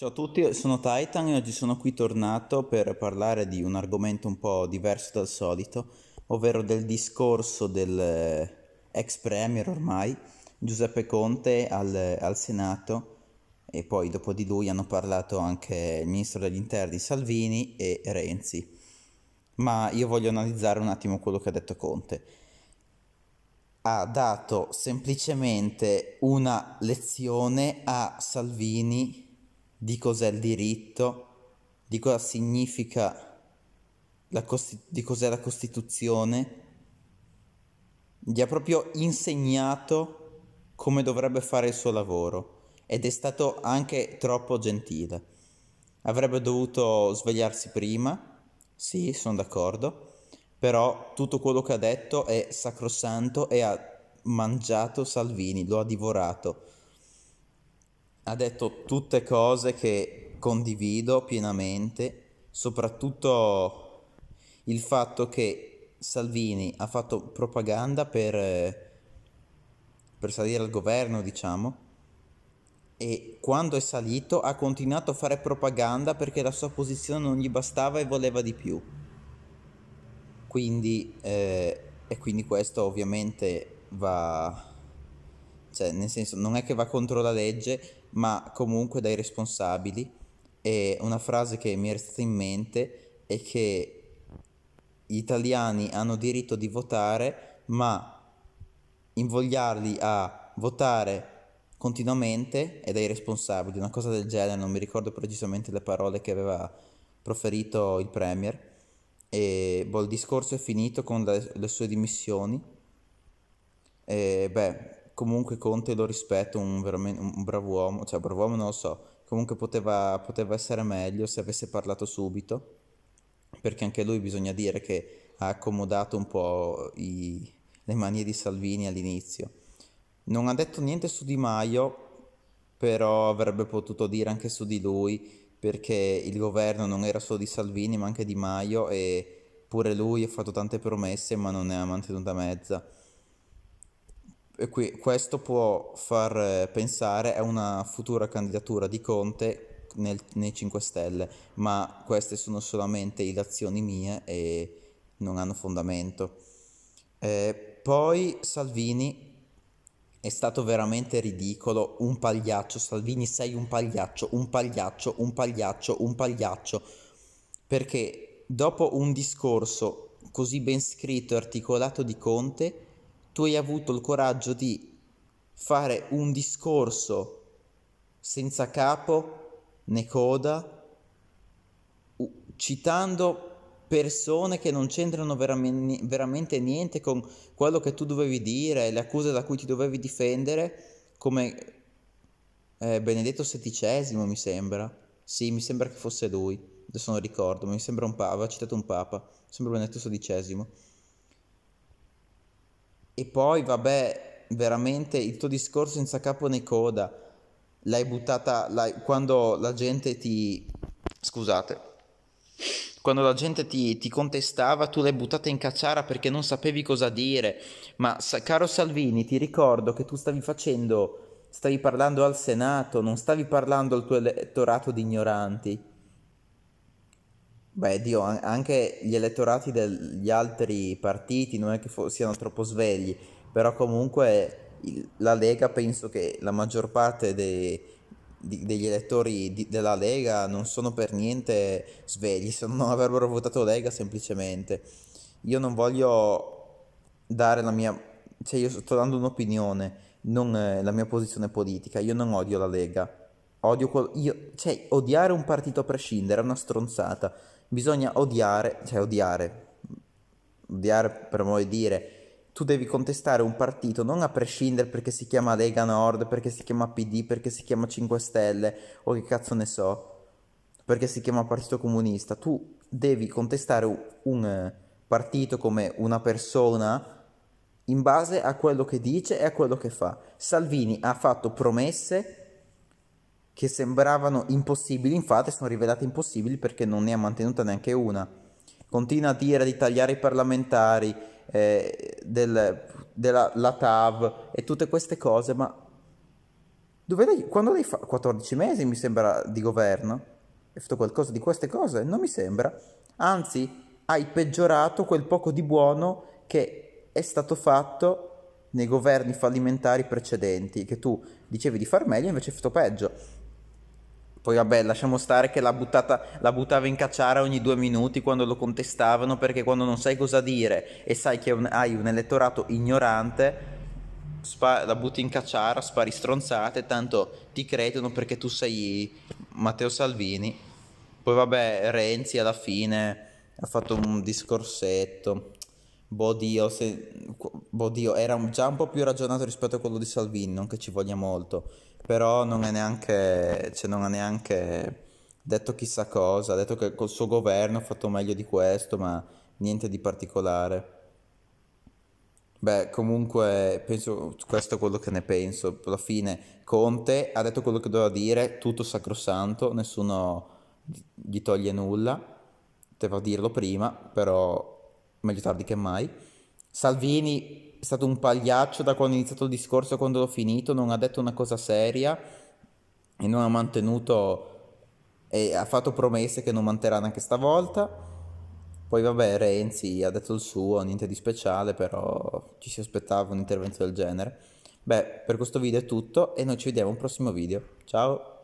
Ciao a tutti, sono Titan e oggi sono qui tornato per parlare di un argomento un po' diverso dal solito, ovvero del discorso del eh, ex premier ormai, Giuseppe Conte al, al Senato e poi dopo di lui hanno parlato anche il ministro degli interni Salvini e Renzi. Ma io voglio analizzare un attimo quello che ha detto Conte. Ha dato semplicemente una lezione a Salvini di cos'è il diritto, di cosa significa, la costi- di cos'è la Costituzione, gli ha proprio insegnato come dovrebbe fare il suo lavoro ed è stato anche troppo gentile. Avrebbe dovuto svegliarsi prima, sì, sono d'accordo, però tutto quello che ha detto è sacrosanto e ha mangiato Salvini, lo ha divorato ha detto tutte cose che condivido pienamente, soprattutto il fatto che Salvini ha fatto propaganda per, per salire al governo, diciamo, e quando è salito ha continuato a fare propaganda perché la sua posizione non gli bastava e voleva di più. Quindi, eh, e quindi questo ovviamente va, cioè nel senso non è che va contro la legge, ma comunque dai responsabili. E una frase che mi è stata in mente è che gli italiani hanno diritto di votare, ma invogliarli a votare continuamente è dai responsabili, una cosa del genere, non mi ricordo precisamente le parole che aveva proferito il Premier. E boh, il discorso è finito con le, le sue dimissioni. E beh, comunque Conte lo rispetto, un, un bravo uomo, cioè bravo uomo non lo so, comunque poteva, poteva essere meglio se avesse parlato subito, perché anche lui bisogna dire che ha accomodato un po' i, le manie di Salvini all'inizio. Non ha detto niente su Di Maio, però avrebbe potuto dire anche su di lui, perché il governo non era solo di Salvini ma anche di Maio e pure lui ha fatto tante promesse ma non ne ha mantenuta mezza. E qui, questo può far eh, pensare a una futura candidatura di Conte nel, nei 5 Stelle, ma queste sono solamente ilazioni mie e non hanno fondamento. Eh, poi Salvini è stato veramente ridicolo, un pagliaccio, Salvini sei un pagliaccio, un pagliaccio, un pagliaccio, un pagliaccio, perché dopo un discorso così ben scritto e articolato di Conte, tu hai avuto il coraggio di fare un discorso senza capo né coda, citando persone che non c'entrano veram- veramente niente con quello che tu dovevi dire, le accuse da cui ti dovevi difendere, come eh, Benedetto XVI mi sembra, sì mi sembra che fosse lui, adesso non ricordo, ma mi sembra un papa, aveva citato un papa, sembra Benedetto XVI. E poi, vabbè, veramente il tuo discorso senza capo né coda, l'hai buttata l'hai, quando la gente ti... scusate. Quando la gente ti, ti contestava, tu l'hai buttata in cacciara perché non sapevi cosa dire. Ma sa, caro Salvini, ti ricordo che tu stavi facendo, stavi parlando al Senato, non stavi parlando al tuo elettorato di ignoranti. Beh, Dio, anche gli elettorati degli altri partiti non è che fo- siano troppo svegli, però comunque il- la Lega penso che la maggior parte dei, di- degli elettori di- della Lega non sono per niente svegli, se non avrebbero votato Lega semplicemente. Io non voglio dare la mia... cioè io sto dando un'opinione, non eh, la mia posizione politica, io non odio la Lega. Odio quel... Io... Cioè, odiare un partito a prescindere è una stronzata. Bisogna odiare, cioè odiare, odiare per modo di dire, tu devi contestare un partito non a prescindere perché si chiama Lega Nord, perché si chiama PD, perché si chiama 5 Stelle o che cazzo ne so, perché si chiama Partito Comunista. Tu devi contestare un, un eh, partito come una persona in base a quello che dice e a quello che fa. Salvini ha fatto promesse che sembravano impossibili, infatti sono rivelate impossibili perché non ne ha mantenuta neanche una. Continua a dire di tagliare i parlamentari, eh, del, della la TAV e tutte queste cose, ma dove lei, quando lei fa 14 mesi mi sembra di governo, hai fatto qualcosa di queste cose? Non mi sembra. Anzi, hai peggiorato quel poco di buono che è stato fatto nei governi fallimentari precedenti, che tu dicevi di far meglio e invece hai fatto peggio. Poi vabbè, lasciamo stare che la, buttata, la buttava in cacciara ogni due minuti quando lo contestavano, perché quando non sai cosa dire e sai che un, hai un elettorato ignorante, spa, la butti in cacciara, spari stronzate, tanto ti credono perché tu sei Matteo Salvini. Poi vabbè, Renzi alla fine ha fatto un discorsetto. Boh Dio, se, boh era un, già un po' più ragionato rispetto a quello di Salvini, non che ci voglia molto, però non, è neanche, cioè non ha neanche detto chissà cosa, ha detto che col suo governo ha fatto meglio di questo, ma niente di particolare. Beh, comunque penso questo è quello che ne penso. Alla fine Conte ha detto quello che doveva dire, tutto sacrosanto, nessuno gli toglie nulla. Devo dirlo prima, però meglio tardi che mai. Salvini è stato un pagliaccio da quando è iniziato il discorso, quando l'ho finito, non ha detto una cosa seria e non ha mantenuto e ha fatto promesse che non manterrà neanche stavolta. Poi vabbè, Renzi ha detto il suo, niente di speciale, però ci si aspettava un intervento del genere. Beh, per questo video è tutto e noi ci vediamo al prossimo video. Ciao!